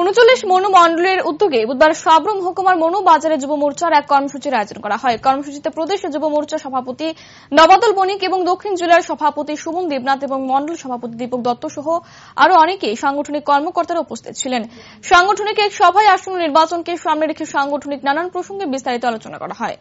উনচল্লিশ মনু মন্ডলের উদ্যোগে বুধবার সাবরুম মহকুমার মনু বাজারে যুব মোর্চার এক কর্মসূচির আয়োজন করা হয় কর্মসূচিতে প্রদেশ যুব মোর্চা সভাপতি নবাদল বণিক এবং দক্ষিণ জেলার সভাপতি সুমন দেবনাথ এবং মন্ডল সভাপতি দীপক দত্ত সহ আরো অনেকে সাংগঠনিক কর্মকর্তারা উপস্থিত ছিলেন সাংগঠনিক এক সভায় আসন্ন নির্বাচনকে সামনে রেখে সাংগঠনিক নানান প্রসঙ্গে বিস্তারিত আলোচনা করা হয়